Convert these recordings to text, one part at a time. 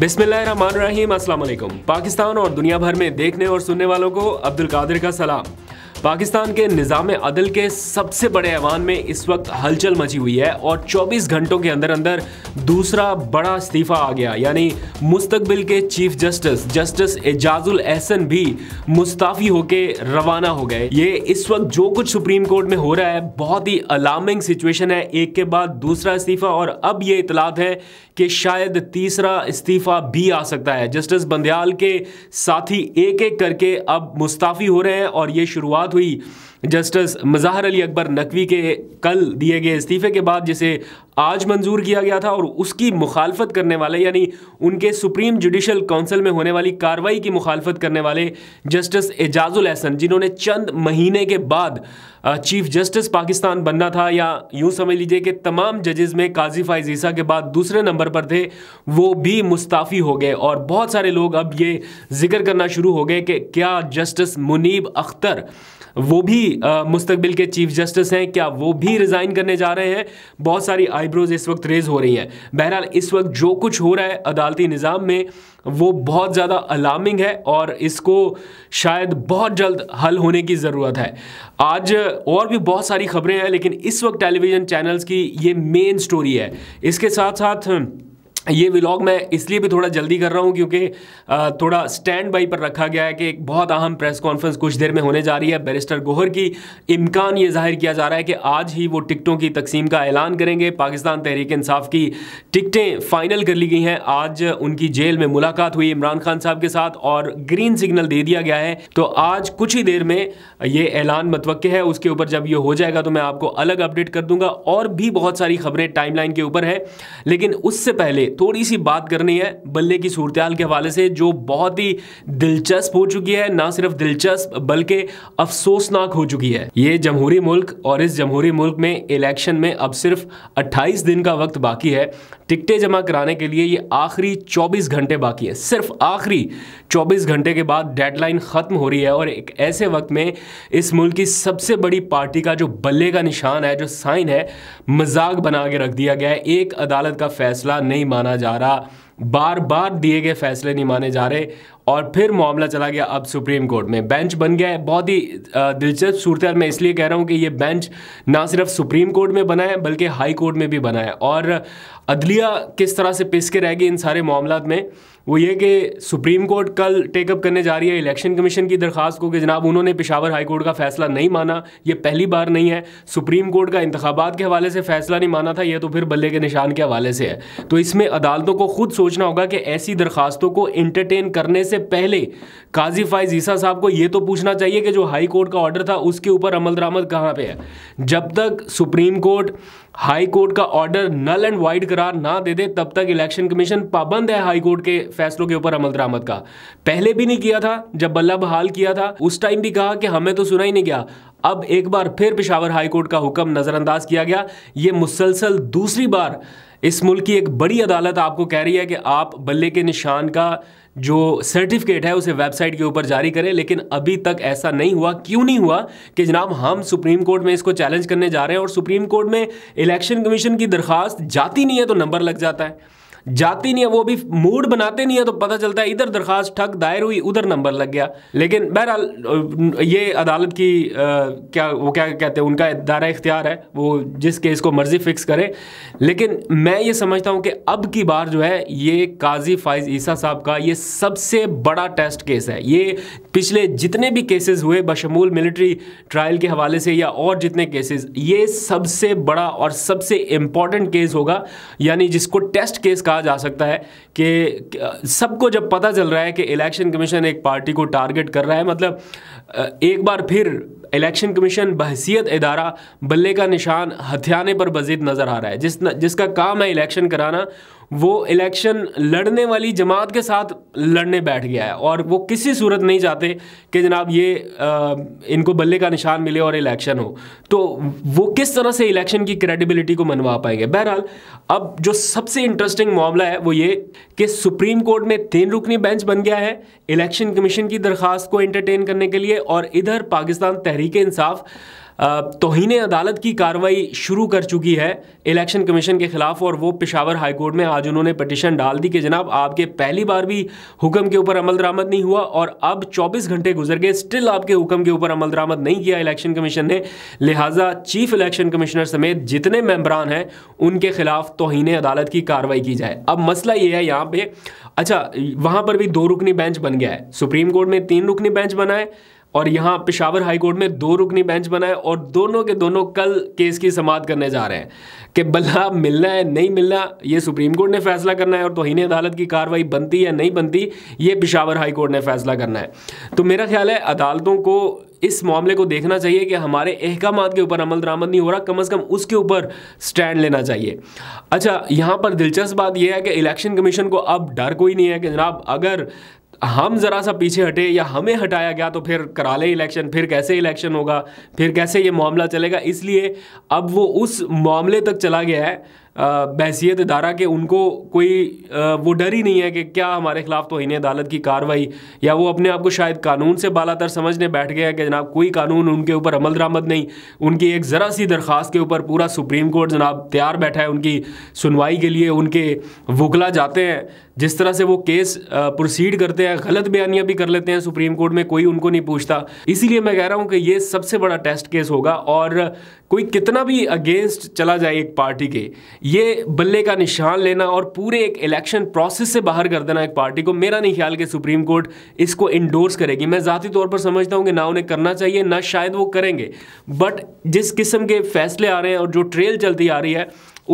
वालेकुम पाकिस्तान और दुनिया भर में देखने और सुनने वालों को अब्दुल कादिर का सलाम पाकिस्तान के निज़ाम अदल के सबसे बड़े ऐवान में इस वक्त हलचल मची हुई है और 24 घंटों के अंदर अंदर दूसरा बड़ा इस्तीफ़ा आ गया यानी मुस्तबिल के chief justice justice Ijazul Ahsan भी मुस्ताफ़ी होकर रवाना हो गए ये इस वक्त जो कुछ सुप्रीम कोर्ट में हो रहा है बहुत ही अलार्मिंग सिचुएशन है एक के बाद दूसरा इस्तीफ़ा और अब ये इतलात है कि शायद तीसरा इस्तीफ़ा भी आ सकता है जस्टिस बंदयाल के साथी एक एक करके अब मुस्ताफ़ी हो रहे हैं और ये शुरुआत बात हुई जस्टिस मज़ाहर अली अकबर नकवी के कल दिए गए इस्तीफे के बाद जिसे आज मंजूर किया गया था और उसकी मुखालफत करने वाले यानी उनके सुप्रीम जुडिशल काउंसिल में होने वाली कार्रवाई की मुखालफत करने वाले जस्टिस एजाजुल एहसन जिन्होंने चंद महीने के बाद चीफ जस्टिस पाकिस्तान बनना था या यूं समझ लीजिए कि तमाम जजेस में काजी फाइज ईसा के बाद दूसरे नंबर पर थे वो भी मुस्ताफ़ी हो गए और बहुत सारे लोग अब ये जिक्र करना शुरू हो गए कि क्या जस्टिस मुनीब अख्तर वो भी मुस्तबिल के चीफ जस्टिस हैं क्या वो भी रिज़ाइन करने जा रहे हैं बहुत सारी आई आईब्रोज इस वक्त रेज हो रही हैं बहरहाल इस वक्त जो कुछ हो रहा है अदालती निज़ाम में वो बहुत ज़्यादा अलार्मिंग है और इसको शायद बहुत जल्द हल होने की ज़रूरत है आज और भी बहुत सारी खबरें हैं लेकिन इस वक्त टेलीविज़न चैनल्स की ये मेन स्टोरी है इसके साथ साथ ये व्लॉग मैं इसलिए भी थोड़ा जल्दी कर रहा हूँ क्योंकि थोड़ा स्टैंड बाई पर रखा गया है कि एक बहुत अहम प्रेस कॉन्फ्रेंस कुछ देर में होने जा रही है बैरिस्टर गोहर की इम्कान ये जाहिर किया जा रहा है कि आज ही वो टिकटों की तकसीम का ऐलान करेंगे पाकिस्तान तहरीक इंसाफ की टिकटें फाइनल कर ली गई हैं आज उनकी जेल में मुलाकात हुई इमरान खान साहब के साथ और ग्रीन सिग्नल दे दिया गया है तो आज कुछ ही देर में ये ऐलान मतवक़ है उसके ऊपर जब ये हो जाएगा तो मैं आपको अलग अपडेट कर दूंगा और भी बहुत सारी खबरें टाइम के ऊपर है लेकिन उससे पहले थोड़ी सी बात करनी है बल्ले की सूरत के हवाले से जो बहुत ही दिलचस्प हो चुकी है ना सिर्फ दिलचस्प बल्कि अफसोसनाक हो चुकी है ये जमहूरी मुल्क और इस जमहूरी मुल्क में इलेक्शन में अब सिर्फ 28 दिन का वक्त बाकी है टिकटें जमा कराने के लिए ये आखिरी 24 घंटे बाकी है सिर्फ आखिरी 24 घंटे के बाद डेडलाइन ख़त्म हो रही है और एक ऐसे वक्त में इस मुल्क की सबसे बड़ी पार्टी का जो बल्ले का निशान है जो साइन है मजाक बना के रख दिया गया है एक अदालत का फैसला नहीं माना माना जा रहा बार बार दिए गए फैसले नहीं माने जा रहे और फिर मामला चला गया अब सुप्रीम कोर्ट में बेंच बन गया है बहुत ही दिलचस्प सूरत मैं इसलिए कह रहा हूँ कि ये बेंच ना सिर्फ सुप्रीम कोर्ट में बना है बल्कि हाई कोर्ट में भी बना है और अदलिया किस तरह से पिस के रहेगी इन सारे मामला में वो ये कि सुप्रीम कोर्ट कल टेकअप करने जा रही है इलेक्शन कमीशन की दरख्वास्त को कि जनाब उन्होंने पिशावर हाई कोर्ट का फैसला नहीं माना ये पहली बार नहीं है सुप्रीम कोर्ट का इंतबात के हवाले से फैसला नहीं माना था ये तो फिर बल्ले के निशान के हवाले से है तो इसमें अदालतों को खुद सोचना होगा कि ऐसी दरखास्तों को इंटरटेन करने से पहले काजी फाइज ईसा साहब को ये तो पूछना चाहिए कि जो हाई कोर्ट का ऑर्डर था उसके ऊपर अमल दरामद कहाँ पर है जब तक सुप्रीम कोर्ट हाई कोर्ट का ऑर्डर नल एंड वाइड करार ना दे दे तब तक इलेक्शन कमीशन पाबंद है हाई कोर्ट के फैसलों के ऊपर अमल दरामद का पहले भी नहीं किया था जब बल्ला बहाल किया था उस टाइम भी कहा कि हमें तो सुना ही नहीं गया अब एक बार फिर पिशावर हाई कोर्ट का हुक्म नज़रअंदाज किया गया ये मुसलसल दूसरी बार इस मुल्क की एक बड़ी अदालत आपको कह रही है कि आप बल्ले के निशान का जो सर्टिफिकेट है उसे वेबसाइट के ऊपर जारी करें लेकिन अभी तक ऐसा नहीं हुआ क्यों नहीं हुआ कि जनाब हम सुप्रीम कोर्ट में इसको चैलेंज करने जा रहे हैं और सुप्रीम कोर्ट में इलेक्शन कमीशन की दरख्वास्त जाती नहीं है तो नंबर लग जाता है जाती नहीं है वो भी मूड बनाते नहीं है तो पता चलता है इधर दरखास्त ठग दायर हुई उधर नंबर लग गया लेकिन बहरहाल ये अदालत की आ, क्या वो क्या कहते हैं उनका दायरा इख्तियार है वो जिस केस को मर्जी फिक्स करें लेकिन मैं ये समझता हूँ कि अब की बार जो है ये काजी फाइज ईसा साहब का ये सबसे बड़ा टेस्ट केस है ये पिछले जितने भी केसेस हुए बशमूल मिलिट्री ट्रायल के हवाले से या और जितने केसेस ये सबसे बड़ा और सबसे इम्पॉर्टेंट केस होगा यानी जिसको टेस्ट केस कहा कहा जा सकता है कि सबको जब पता चल रहा है कि इलेक्शन कमीशन एक पार्टी को टारगेट कर रहा है मतलब एक बार फिर इलेक्शन कमीशन बहसीत इदारा बल्ले का निशान हथियाने पर मजीद नज़र आ रहा है जिस न, जिसका काम है इलेक्शन कराना वो इलेक्शन लड़ने वाली जमात के साथ लड़ने बैठ गया है और वो किसी सूरत नहीं चाहते कि जनाब ये आ, इनको बल्ले का निशान मिले और इलेक्शन हो तो वो किस तरह से इलेक्शन की क्रेडिबिलिटी को मनवा पाएंगे बहरहाल अब जो सबसे इंटरेस्टिंग मामला है वो ये कि सुप्रीम कोर्ट में तीन रुकनी बेंच बन गया है इलेक्शन कमीशन की दरख्वास्त को इंटरटेन करने के लिए और इधर पाकिस्तान तहरीक इंसाफ तोहन अदालत की कार्रवाई शुरू कर चुकी है इलेक्शन कमीशन के ख़िलाफ़ और वो पिशावर हाई कोर्ट में आज उन्होंने पटिशन डाल दी कि जनाब आपके पहली बार भी हुक्म के ऊपर अमल दरामद नहीं हुआ और अब 24 घंटे गुजर गए स्टिल आपके हुक्म के ऊपर अमल दरामद नहीं किया इलेक्शन कमीशन ने लिहाजा चीफ इलेक्शन कमिश्नर समेत जितने मेम्बरान हैं उनके ख़िलाफ़ तोहन अदालत की कार्रवाई की जाए अब मसला ये है यहाँ पर अच्छा वहाँ पर भी दो रुकनी बेंच बन गया है सुप्रीम कोर्ट में तीन रुकनी बेंच बनाए और यहाँ पिशावर हाई कोर्ट में दो रुकनी बेंच बना है और दोनों के दोनों कल केस की समाप्त करने जा रहे हैं कि बल्ला मिलना है नहीं मिलना ये सुप्रीम कोर्ट ने फैसला करना है और तोहनी अदालत की कार्रवाई बनती या नहीं बनती ये पिशावर हाई कोर्ट ने फैसला करना है तो मेरा ख्याल है अदालतों को इस मामले को देखना चाहिए कि हमारे अहकाम के ऊपर अमल दरामद नहीं हो रहा कम अज़ कम उसके ऊपर स्टैंड लेना चाहिए अच्छा यहाँ पर दिलचस्प बात यह है कि इलेक्शन कमीशन को अब डर कोई नहीं है कि जनाब अगर हम ज़रा सा पीछे हटे या हमें हटाया गया तो फिर करा ले इलेक्शन फिर कैसे इलेक्शन होगा फिर कैसे ये मामला चलेगा इसलिए अब वो उस मामले तक चला गया है बहसीत इदारा के उनको कोई वो डर ही नहीं है कि क्या हमारे ख़िलाफ़ तो अदालत की कार्रवाई या वो अपने आप को शायद कानून से बालातर समझने बैठ गया कि जनाब कोई कानून उनके ऊपर अमल दरामद नहीं उनकी एक ज़रा सी दरख्वास्त के ऊपर पूरा सुप्रीम कोर्ट जनाब तैयार बैठा है उनकी सुनवाई के लिए उनके वकला जाते हैं जिस तरह से वो केस प्रोसीड करते हैं गलत बयानियाँ भी कर लेते हैं सुप्रीम कोर्ट में कोई उनको नहीं पूछता इसीलिए मैं कह रहा हूँ कि ये सबसे बड़ा टेस्ट केस होगा और कोई कितना भी अगेंस्ट चला जाए एक पार्टी के ये बल्ले का निशान लेना और पूरे एक इलेक्शन प्रोसेस से बाहर कर देना एक पार्टी को मेरा नहीं ख्याल कि सुप्रीम कोर्ट इसको इंडोर्स करेगी मैं ज़ाती तौर पर समझता हूँ कि ना उन्हें करना चाहिए ना शायद वो करेंगे बट जिस किस्म के फैसले आ रहे हैं और जो ट्रेल चलती आ रही है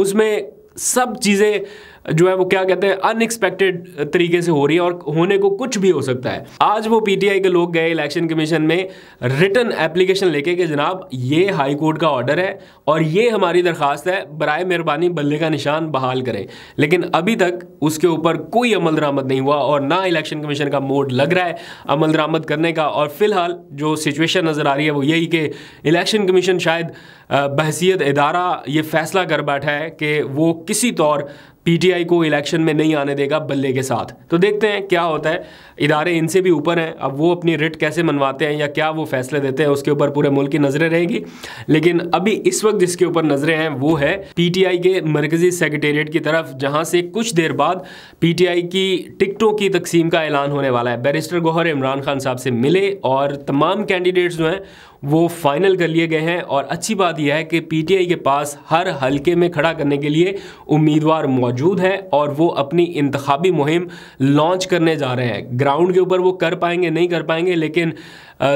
उसमें सब चीज़ें जो है वो क्या कहते हैं अनएक्सपेक्टेड तरीके से हो रही है और होने को कुछ भी हो सकता है आज वो पीटीआई के लोग गए इलेक्शन कमीशन में रिटर्न एप्लीकेशन लेके कि जनाब ये हाई कोर्ट का ऑर्डर है और ये हमारी दरख्वास्त है बरए मेहरबानी बल्ले का निशान बहाल करें लेकिन अभी तक उसके ऊपर कोई अमल दरामद नहीं हुआ और ना इलेक्शन कमीशन का मोड लग रहा है अमल दरामद करने का और फिलहाल जो सिचुएशन नज़र आ रही है वो यही कि इलेक्शन कमीशन शायद बहसीत इदारा ये फैसला कर बैठा है कि वो किसी तौर पीटीआई को इलेक्शन में नहीं आने देगा बल्ले के साथ तो देखते हैं क्या होता है इदारे इनसे भी ऊपर हैं अब वो अपनी रिट कैसे मनवाते हैं या क्या वो फैसले देते हैं उसके ऊपर पूरे मुल्क की नज़रें रहेगी लेकिन अभी इस वक्त जिसके ऊपर नज़रें हैं वो है पीटीआई के मरकजी सेक्रेटेरिएट की तरफ जहाँ से कुछ देर बाद पी की टिकटों की तकसीम का ऐलान होने वाला है बैरिस्टर गौहर इमरान खान साहब से मिले और तमाम कैंडिडेट्स जो हैं वो फाइनल कर लिए गए हैं और अच्छी बात यह है कि पीटीआई के पास हर हलके में खड़ा करने के लिए उम्मीदवार मौजूद हैं और वो अपनी इंतबी मुहिम लॉन्च करने जा रहे हैं ग्राउंड के ऊपर वो कर पाएंगे नहीं कर पाएंगे लेकिन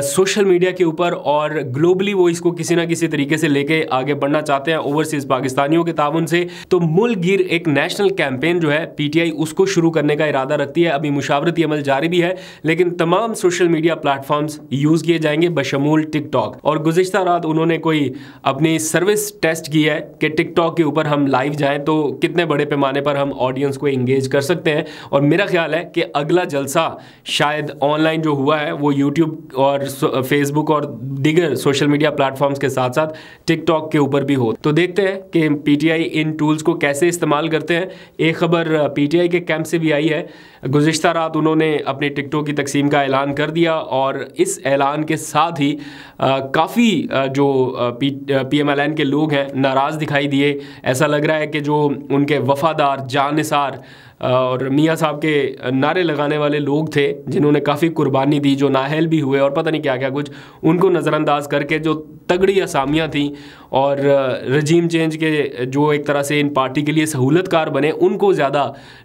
सोशल मीडिया के ऊपर और ग्लोबली वो इसको किसी ना किसी तरीके से लेके आगे बढ़ना चाहते हैं ओवरसीज पाकिस्तानियों के ताउन से तो गिर एक नेशनल कैंपेन जो है पीटीआई उसको शुरू करने का इरादा रखती है अभी मुशावरती अमल जारी भी है लेकिन तमाम सोशल मीडिया प्लेटफॉर्म्स यूज़ किए जाएंगे बशमूल टिकटॉक और गुजशत रात उन्होंने कोई अपनी सर्विस टेस्ट की है कि टिकटॉक के ऊपर हम लाइव जाएं तो कितने बड़े पैमाने पर हम ऑडियंस को इंगेज कर सकते हैं और मेरा ख्याल है कि अगला जलसा शायद ऑनलाइन जो हुआ है वो यूट्यूब और और फेसबुक और दीगर सोशल मीडिया प्लेटफॉर्म्स के साथ साथ टिकटॉक के ऊपर भी हो तो देखते हैं कि पीटीआई इन टूल्स को कैसे इस्तेमाल करते हैं एक खबर पीटीआई के कैंप से भी आई है गुज्त रात उन्होंने अपने टिकटों की तकसीम का ऐलान कर दिया और इस ऐलान के साथ ही काफ़ी जो P P M L N के लोग हैं नाराज़ दिखाई दिए ऐसा लग रहा है कि जो उनके वफ़ादार जानसार और मियाँ साहब के नारे लगाने वाले लोग थे जिन्होंने काफ़ी कुर्बानी दी जो नाहल भी हुए और पता नहीं क्या क्या कुछ उनको नज़रअंदाज करके जो तगड़ी असामियाँ थीं और रजीम चेंज के जो एक तरह से इन पार्टी के लिए सहूलतकार बने उनको ज़्यादा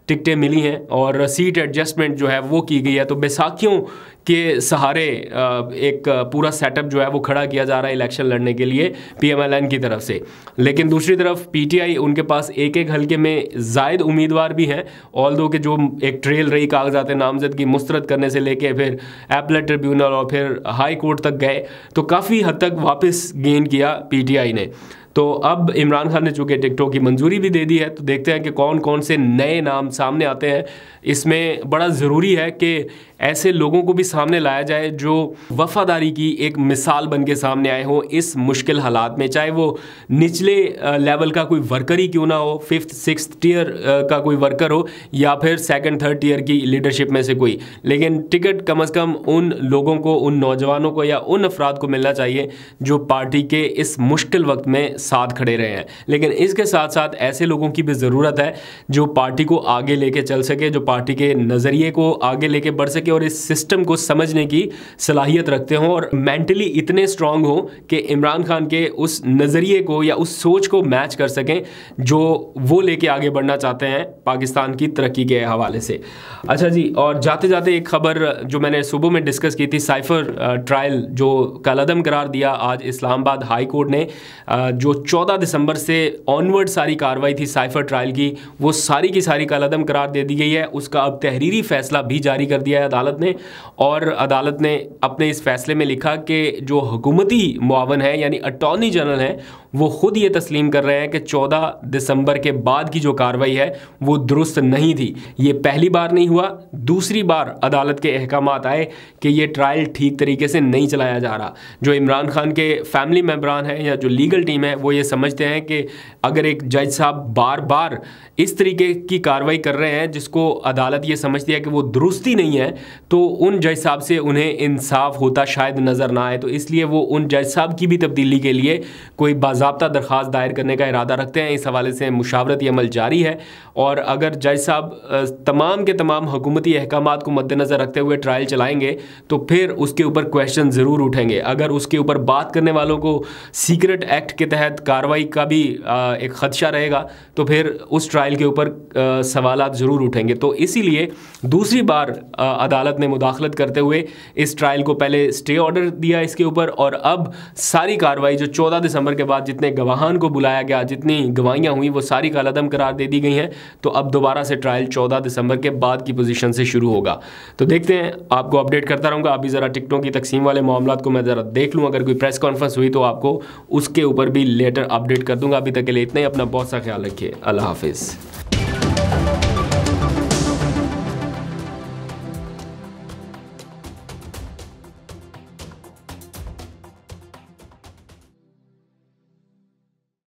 टिकटें मिली हैं और सीट कंप्लीट एडजस्टमेंट जो है वो की गई है तो बैसाखियों के सहारे एक पूरा सेटअप जो है वो खड़ा किया जा रहा है इलेक्शन लड़ने के लिए पीएमएलएन की तरफ से लेकिन दूसरी तरफ पीटीआई उनके पास एक एक हल्के में जायद उम्मीदवार भी हैं ऑल दो के जो एक ट्रेल रही कागजात नामजद की मुस्तरद करने से लेके फिर एपलेट ट्रिब्यूनल और फिर हाई कोर्ट तक गए तो काफ़ी हद तक वापस गेन किया पीटीआई ने तो अब इमरान खान ने चूँकि टिकटॉक की मंजूरी भी दे दी है तो देखते हैं कि कौन कौन से नए नाम सामने आते हैं इसमें बड़ा ज़रूरी है कि ऐसे लोगों को भी सामने लाया जाए जो वफादारी की एक मिसाल बन के सामने आए हों इस मुश्किल हालात में चाहे वो निचले लेवल का कोई वर्कर ही क्यों ना हो फिफ्थ सिक्स टीयर का कोई वर्कर हो या फिर सेकंड थर्ड टीयर की लीडरशिप में से कोई लेकिन टिकट कम अज़ कम उन लोगों को उन नौजवानों को या उन अफराद को मिलना चाहिए जो पार्टी के इस मुश्किल वक्त में साथ खड़े रहे हैं लेकिन इसके साथ साथ ऐसे लोगों की भी ज़रूरत है जो पार्टी को आगे लेके चल सके जो पार्टी के नज़रिए को आगे लेके बढ़ सके और इस सिस्टम को समझने की सलाहियत रखते हों और मेंटली इतने स्ट्रांग हों कि इमरान खान के उस नज़रिए को या उस सोच को मैच कर सकें जो वो लेके आगे बढ़ना चाहते हैं पाकिस्तान की तरक्की के हवाले से अच्छा जी और जाते जाते एक खबर जो मैंने सुबह में डिस्कस की थी साइफर ट्रायल जो कलदम करार दिया आज इस्लामाबाद हाई कोर्ट ने जो चौदह दिसंबर से ऑनवर्ड सारी कार्रवाई थी साइफर ट्रायल की वो सारी की सारी कलदम करार दे दी गई है उसका अब तहरीरी फैसला भी जारी कर दिया है अदालत ने और अदालत ने अपने इस फैसले में लिखा कि जो हुकूमती मुआवन है यानी अटॉर्नी जनरल हैं वो ख़ुद ये तस्लीम कर रहे हैं कि 14 दिसंबर के बाद की जो कार्रवाई है वो दुरुस्त नहीं थी ये पहली बार नहीं हुआ दूसरी बार अदालत के अहकाम आए कि ये ट्रायल ठीक तरीके से नहीं चलाया जा रहा जो इमरान खान के फैमिली मेम्बरान हैं या जो लीगल टीम है वो ये समझते हैं कि अगर एक जज साहब बार बार इस तरीके की कार्रवाई कर रहे हैं जिसको अदालत ये समझती है कि वो दुरुस्ती नहीं है तो उन जज साहब से उन्हें इंसाफ होता शायद नज़र ना आए तो इसलिए वो उन जज साहब की भी तब्दीली के लिए कोई बाजार बाबा दरख्वास्त दायर करने का इरादा रखते हैं इस हवाले से मुशावरती अमल जारी है और अगर जज साहब तमाम के तमाम हुकूमती अहकाम को मद्देनज़र रखते हुए ट्रायल चलाएँगे तो फिर उसके ऊपर क्वेश्चन ज़रूर उठेंगे अगर उसके ऊपर बात करने वालों को सीक्रेट एक्ट के तहत कार्रवाई का भी एक ख़दशा रहेगा तो फिर उस ट्रायल के ऊपर सवाल ज़रूर उठेंगे तो इसीलिए दूसरी बार अदालत ने मुदाखलत करते हुए इस ट्रायल को पहले स्टे ऑर्डर दिया इसके ऊपर और अब सारी कार्रवाई जो चौदह दिसंबर के बाद जितने गवाहान को बुलाया गया जितनी गवाहियाँ हुई वो सारी कालादम करार दे दी गई हैं तो अब दोबारा से ट्रायल चौदह दिसंबर के बाद की पोजीशन से शुरू होगा तो देखते हैं आपको अपडेट करता रहूँगा अभी ज़रा टिकटों की तकसीम वाले मामला को मैं ज़रा देख लूँ अगर कोई प्रेस कॉन्फ्रेंस हुई तो आपको उसके ऊपर भी लेटर अपडेट कर दूँगा अभी तक के लिए इतना ही अपना बहुत सा ख्याल रखिए अल्लाह हाफिज़